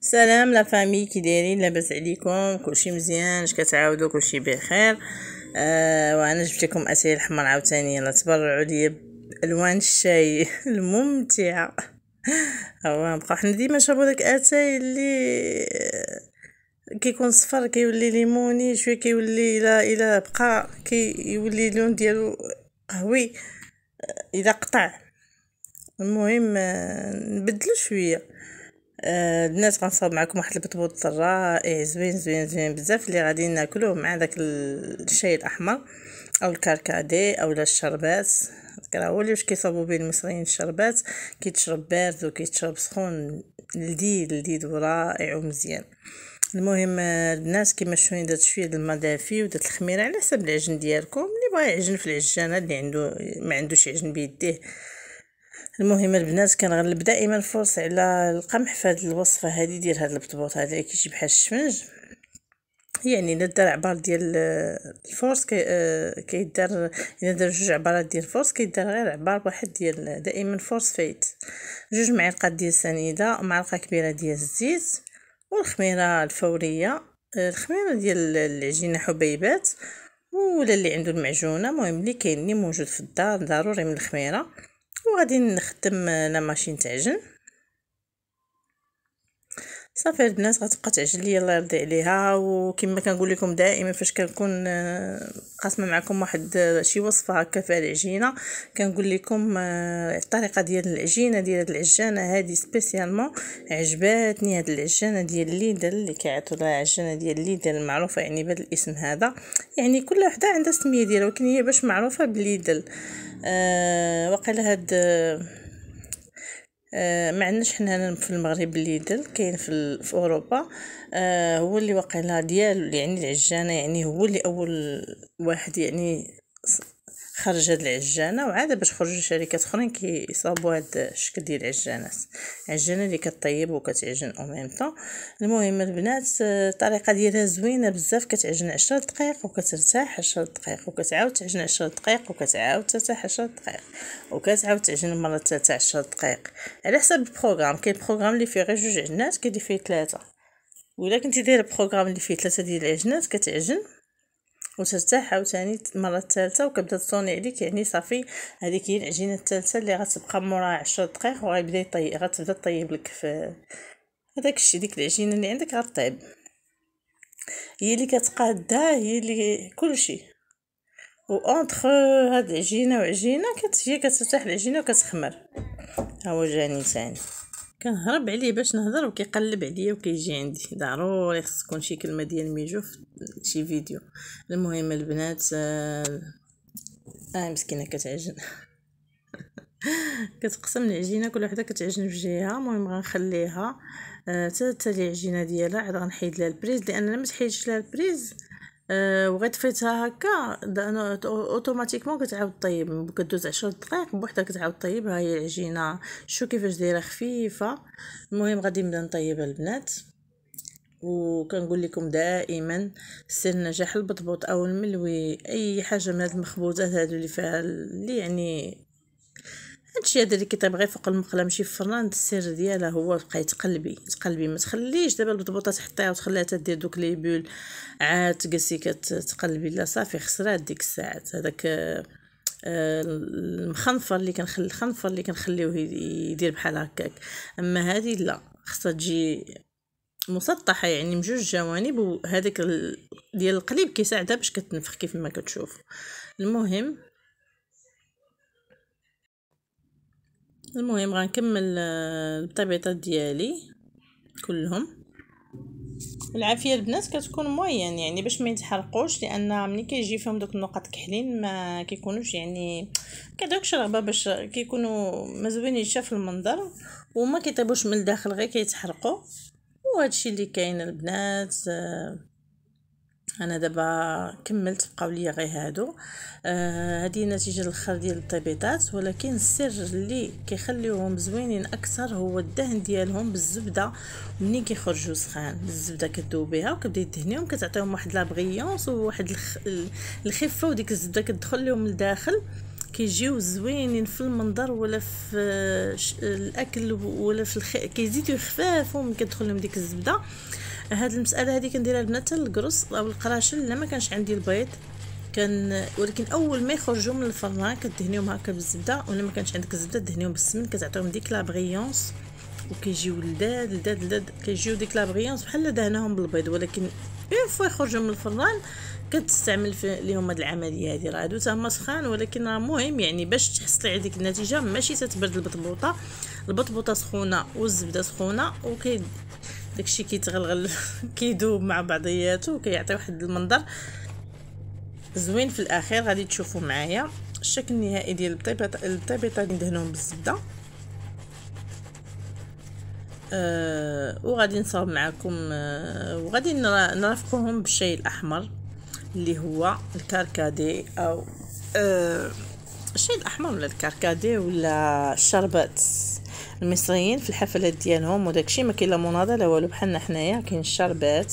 سلام لافامي كي دايرين لاباس عليكم كلشي مزيان اش كتعاودوا كلشي بخير آه وانا جبت لكم اتاي الحمر عاوتاني يلا تبرعوا ليا بالوان الشاي الممتعه هو نبقاو حنا ديما نشربوا داك اتاي اللي كيكون صفر كيولي ليموني شويه كيولي الا الى بقى كيولي اللون ديالو قهوي الا قطع المهم نبدلو شويه آه غنصاوب معكم واحد البطبوط رائع إيه، زوين زوين زوين بزاف اللي غادي ناكلوه مع داك الشاي الاحمر او الكركادي او الشربات اللي واش كيصاوبوا به المصريين الشربات كيتشرب بارد وكيتشرب سخون لذيذ لذيذ ورائع ومزيان المهم آه، البنات كيما شوين درت شويه د الماء دافي ودرت الخميره على حسب العجن ديالكم اللي بغى يعجن في العجانه اللي عنده ما عندوش عجن بيديه المهم البنات كنغلب دائما الفرص على القمح في هذه الوصفه هذه ديال هذا البطبوط هذا اللي كيجي بحال الشمنج يعني الا دار عبار ديال الفورس آه، كيدار الا دار جوج عبارات ديال الفورس كيدار غير عبار واحد ديال دائما فورس فايت جوج معالق ديال السنيده معلقه كبيره ديال الزيت والخميره الفوريه آه، الخميره ديال العجينه حبيبات ولا اللي عنده المعجونه المهم اللي كاين اللي موجود في الدار ضروري من الخميره وغادي نخدم لا ماشين تعجن صافي البنات غتبقى تعجن لي الله يرضي عليها وكما كنقول لكم دائما فاش كنكون آه، قاسمه معكم واحد آه، شي وصفه هكا فيها العجينه كنقول لكم آه، الطريقه ديال العجينه ديال هاد العجانه هادي سبيسيالمون عجباتني هاد العجانه ديال ليدل اللي كيعطوا لها عجانه ديال ليدل المعروفه يعني بهذا الاسم هذا يعني كل وحده عندها السميه ديالها ولكن هي باش معروفه بليدل آه، وقال هاد آه، آه، ما عندناش حنا في المغرب ليدل كاين في, في اوروبا آه هو اللي وقع لها ديالو يعني العجانه يعني هو اللي اول واحد يعني خرج هاد العجانه وعاده باش خرجوا شركات اخرين كيصاوبوا هاد الشكل ديال العجانات عجانه اللي كطيب وكتعجن او ميم طون المهم البنات الطريقه ديالها زوينه بزاف كتعجن 10 دقائق وكترتاح 10 دقائق وكتعاود تعجن 10 دقائق وكتعاود ترتاح 10 دقائق وكتعاود تعجن مره ثالثه 10 دقائق على حسب البروغرام كاين بروغرام اللي فيه غير جوج عجنات كيدير فيه ثلاثه الا كنتي دايره بروغرام اللي فيه ثلاثه ديال العجنات كتعجن وترتاح عاوتاني المره الثالثه وكبدا تصوني عليك يعني صافي هذيك هي العجينه الثالثه اللي غتبقى موراها 10 دقائق وغيبدا يطيب غتبدا طيب لك في هذاك الشيء ديك العجينه اللي عندك غطيب هي اللي كتقادها هي اللي كلشي وانتخ هاد العجينه وعجينه كت هي كترتاح العجينه وكتخمر ها هو جاني ثاني كنهرب عليه باش نهضر وكيقلب عليا وكيجي عندي ضروري خص تكون شي كلمه ديال ميجو في شي فيديو المهم البنات اه, آه مسكينه كتعجن كتقسم العجينه كل وحده كتعجن في جهه المهم غنخليها آه، حتى آه العجينه ديالها عاد غنحيد لها البريز لان ما تحيدش لها البريز أه، وغير تفيتها هكا اوتوماتيكمون كتعاود طيب كدوز عشر دقائق بوحدها كتعاود طيب ها هي العجينه شو كيفاش دايره خفيفه المهم غادي نبدا نطيبها البنات وكنقول لكم دائما سر نجاح البطبوط او الملوي اي حاجه من هاد المخبوزات هادو اللي فيها اللي يعني هادشي هذا اللي كيطيب غير فوق المقله ماشي في الفران السر ديالها هو بقاي تقلبي تقلبي ما تخليش دابا البطبوطه تحطيها وتخليها تدير دوك لي بول عاد تقسي كتقلبي لا صافي خسرات ديك الساعات هذاك آه، المخنفر اللي كنخلي الخنفر اللي كنخليوه يدير بحال هكاك اما هذه لا خصها تجي مسطحه يعني من جوج جوانب وهذاك ديال القليب كيساعدها باش كتنفخ كيف ما كتشوف المهم المهم غنكمل الطبيطات آه، ديالي كلهم العافيه البنات كتكون موين يعني باش ما يتحرقوش لان ملي كيجي فيهم دوك النقط كحلين ما كيكونوش يعني كدوكش رغبه باش كيكونوا مزوين في المنظر وما كيطيبوش من الداخل غير كيتحرقوا وهادشي اللي كاين البنات آه، انا دابا كملت بقاو ليا غير هادو آه هادي نتيجه الاخر ديال الطبيطات ولكن السر اللي كيخليوهم زوينين اكثر هو الدهن ديالهم بالزبده ملي كيخرجوا سخان الزبده كذوبيها وكتبدي تدهنيهم كتعطيهم واحد لابغيونس وواحد الخفه وديك الزبده كتدخل لهم لداخل كيجيو زوينين في المنظر ولا في آه، الاكل ولا في الخ... يخفافو من كتدخل لهم ديك الزبده هاد المساله هذه كنديرها البنات القرص او القراشل لما كانش عندي البيض كان ولكن اول ما يخرجوا من الفرن كدهنيهم هكا بالزبده ولا ما كانش عندك الزبده دهنيهم بالسمن كتعطيهم ديك لابريونس بريونس وكيجيو لذاد لذاد لذاذ كيجيو ديك لابريونس بحال دهناهم بالبيض ولكن اون فوا يخرجوا من الفران كتستعمل في ليهم هاد العمليه هادي راه هادو تاهما سخان ولكن راه مهم يعني باش تحصلي على ديك النتيجه ماشي تتبرد البطبوطه البطبوطه سخونه والزبده سخونه وكي داكشي كيتغلغل كيدوب مع بعضياته وكيعطي واحد المنظر زوين في الاخير غادي تشوفوا معايا الشكل النهائي ديال البطيبطه اللي ندهنهم بالزبده أه وغادي نصاوب معكم أه وغادي نرافقوهم بالشاي الاحمر اللي هو الكركادي او أه الشاي الاحمر ولا الكركادي ولا الشربات المصريين في الحفلات ديالهم وداكشي ما كاين لا مناضله لا والو بحالنا حنايا كاين الشربات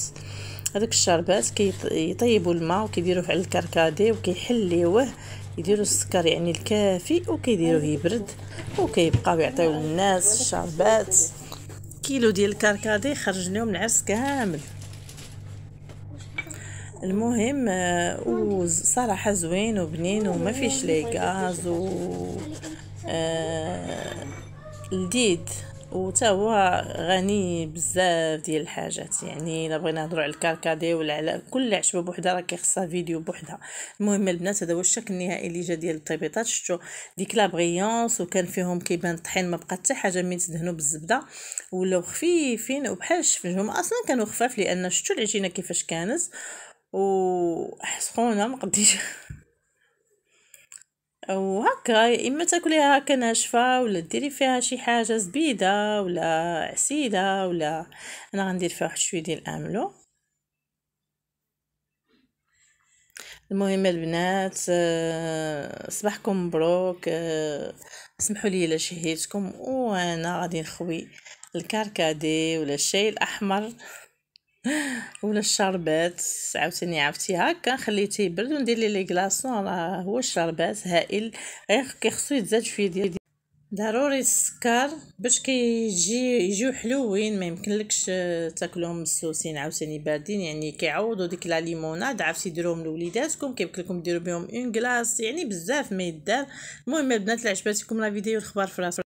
هذاك الشربات كيطيبوا كي الماء وكيديروه على الكركادي وكيحليوه يديروا السكر يعني الكافي وكيديروه يبرد وكيبقاو يعطيو للناس الشربات كيلو ديال الكركادي خرج لهم العرس كامل المهم آه، وصراحة زوين وبنين وما فيش غاز و آه لذيذ وتا هو غني بزاف ديال الحاجات يعني الا بغينا نهضروا على الكركادي ولا على كل عشبه بوحدها راه كيخصها فيديو بوحدها المهم البنات هذا هو الشكل النهائي اللي جا ديال الطبيطات شفتوا ديك لا وكان فيهم كيبان الطحين ما بقى حتى حاجه من تدهنوا بالزبده ولاو خفيفين وبحال الشفنجهم اصلا كانوا خفاف لان شفتوا العجينه كيفاش كانت سخونه ما قديش وهكا يا اما تاكليها هكا ناشفه ولا ديري فيها شي حاجه زبيده ولا عسيله ولا انا غندير فيها واحد شويه ديال الاملو المهم البنات آه، صباحكم مبروك آه، اسمحوا لي الا شهيتكم وانا غادي نخوي الكركادي ولا الشاي الاحمر ولا الشربات عاوتاني عرفتي هكا خليتيه يبرد وندير ليه لي كلاصون راه هو الشربات هائل غير كيخصو يتزاد شويه ديال ضروري السكر باش كيجي يجيو حلوين ما يمكنلكش آه، تاكلهم مسوسين عاوتاني باردين يعني كيعوضوا ديك لا ليموناد عرفتي ديروهم لوليداتكم كيمكن لكم ديروا بهم اون كلاص يعني بزاف ما يدار المهم البنات اللي عجبتكم لا فيديو الخبر فراس